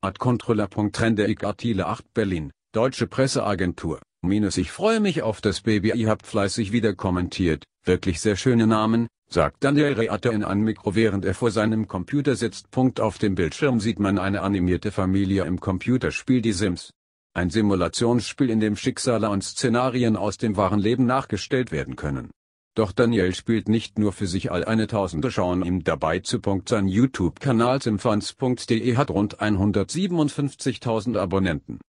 ad ich Artile 8 Berlin, Deutsche Presseagentur. Minus ich freue mich auf das Baby, ihr habt fleißig wieder kommentiert, wirklich sehr schöne Namen, sagt Daniel Reater in ein Mikro während er vor seinem Computer sitzt. Punkt auf dem Bildschirm sieht man eine animierte Familie im Computerspiel Die Sims. Ein Simulationsspiel in dem Schicksale und Szenarien aus dem wahren Leben nachgestellt werden können. Doch Daniel spielt nicht nur für sich all eine Tausende schauen ihm dabei zu. Sein YouTube-Kanal simfans.de hat rund 157.000 Abonnenten.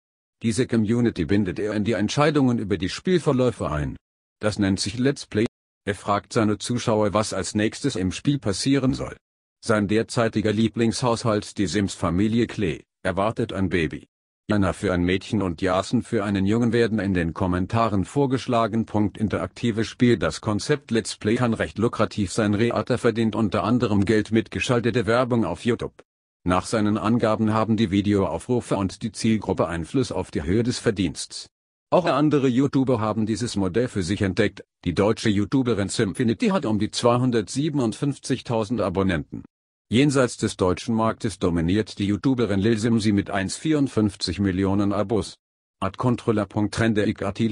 Diese Community bindet er in die Entscheidungen über die Spielverläufe ein. Das nennt sich Let's Play. Er fragt seine Zuschauer, was als nächstes im Spiel passieren soll. Sein derzeitiger Lieblingshaushalt, die Sims-Familie Klee, erwartet ein Baby. Jana für ein Mädchen und Jason für einen Jungen werden in den Kommentaren vorgeschlagen. Interaktive Spiel Das Konzept Let's Play kann recht lukrativ sein. Reata verdient unter anderem Geld mit geschalteter Werbung auf YouTube. Nach seinen Angaben haben die Videoaufrufe und die Zielgruppe Einfluss auf die Höhe des Verdiensts. Auch andere YouTuber haben dieses Modell für sich entdeckt. Die deutsche YouTuberin Simfinity hat um die 257.000 Abonnenten. Jenseits des deutschen Marktes dominiert die YouTuberin Lil Simsi mit 1,54 Millionen Abos. Adcontroller.trende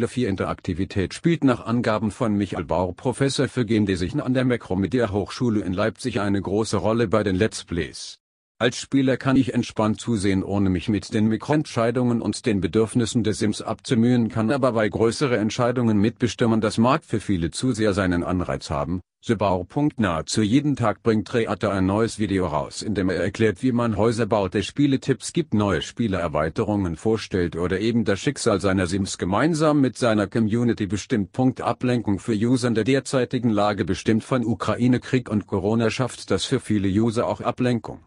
4 Interaktivität spielt nach Angaben von Michael Baur Professor für Gendesign an der Makromedia Hochschule in Leipzig eine große Rolle bei den Let's Plays als Spieler kann ich entspannt zusehen ohne mich mit den Mikroentscheidungen und den Bedürfnissen des Sims abzumühen kann aber bei größere Entscheidungen mitbestimmen das mag für viele Zuseher seinen Anreiz haben, Sebau. Nahezu jeden Tag bringt Reata ein neues Video raus in dem er erklärt wie man Häuser baut der Spieletipps gibt neue Spielerweiterungen vorstellt oder eben das Schicksal seiner Sims gemeinsam mit seiner Community bestimmt. Ablenkung für User in der derzeitigen Lage bestimmt von Ukraine Krieg und Corona schafft das für viele User auch Ablenkung.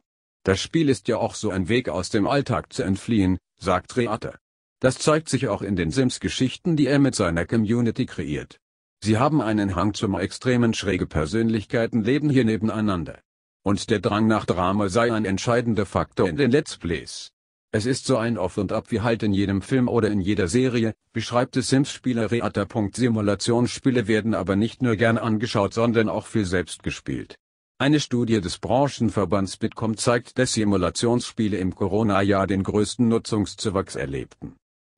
Das Spiel ist ja auch so ein Weg aus dem Alltag zu entfliehen, sagt Reate. Das zeigt sich auch in den Sims-Geschichten, die er mit seiner Community kreiert. Sie haben einen Hang zum extremen schräge Persönlichkeiten leben hier nebeneinander. Und der Drang nach Drama sei ein entscheidender Faktor in den Let's Plays. Es ist so ein Off und Ab wie halt in jedem Film oder in jeder Serie, beschreibt es Sims-Spieler Reata. Simulationsspiele werden aber nicht nur gern angeschaut, sondern auch viel selbst gespielt. Eine Studie des Branchenverbands Bitkom zeigt, dass Simulationsspiele im Corona-Jahr den größten Nutzungszuwachs erlebten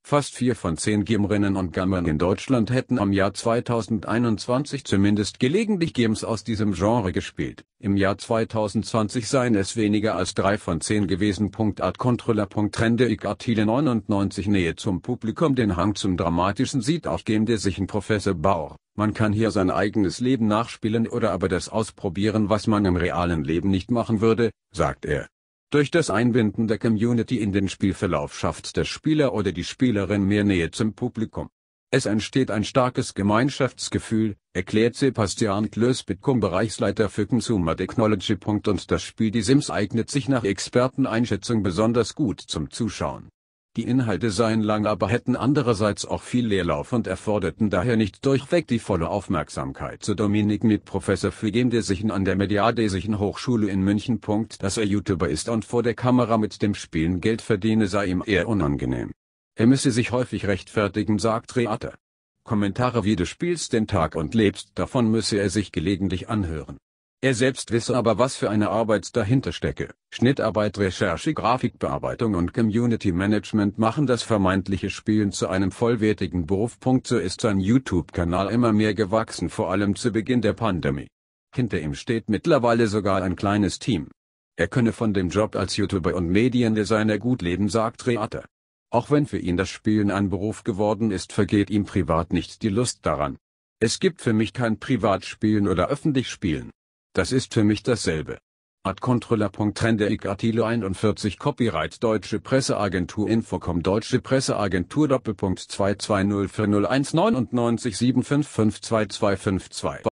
Fast vier von zehn Gamerinnen und Gamern in Deutschland hätten am Jahr 2021 zumindest gelegentlich Games aus diesem Genre gespielt. Im Jahr 2020 seien es weniger als drei von zehn gewesen. Art Controller. Trende ich Artikel 99 Nähe zum Publikum den Hang zum Dramatischen sieht auch Game in Professor Bauer. Man kann hier sein eigenes Leben nachspielen oder aber das ausprobieren, was man im realen Leben nicht machen würde, sagt er. Durch das Einbinden der Community in den Spielverlauf schafft der Spieler oder die Spielerin mehr Nähe zum Publikum. Es entsteht ein starkes Gemeinschaftsgefühl, erklärt Sebastian Klösbitkum Bereichsleiter für Consumer Technology. Und das Spiel Die Sims eignet sich nach Experteneinschätzung besonders gut zum Zuschauen. Die Inhalte seien lang aber hätten andererseits auch viel Leerlauf und erforderten daher nicht durchweg die volle Aufmerksamkeit. Zu Dominik mit Professor für Gemdesichen an der Mediadesischen Hochschule in München. Dass er YouTuber ist und vor der Kamera mit dem Spielen Geld verdiene sei ihm eher unangenehm. Er müsse sich häufig rechtfertigen, sagt Reate. Kommentare wie du spielst den Tag und lebst davon müsse er sich gelegentlich anhören. Er selbst wisse aber was für eine Arbeit dahinter stecke. Schnittarbeit, Recherche, Grafikbearbeitung und Community Management machen das vermeintliche Spielen zu einem vollwertigen Beruf. So ist sein YouTube-Kanal immer mehr gewachsen, vor allem zu Beginn der Pandemie. Hinter ihm steht mittlerweile sogar ein kleines Team. Er könne von dem Job als YouTuber und Mediendesigner gut leben, sagt Reater. Auch wenn für ihn das Spielen ein Beruf geworden ist, vergeht ihm privat nicht die Lust daran. Es gibt für mich kein Privatspielen oder öffentlich Spielen. Das ist für mich dasselbe. Ad Controller.Trende 41 Copyright Deutsche Presseagentur Infocom Deutsche Presseagentur Doppelpunkt 220401997755222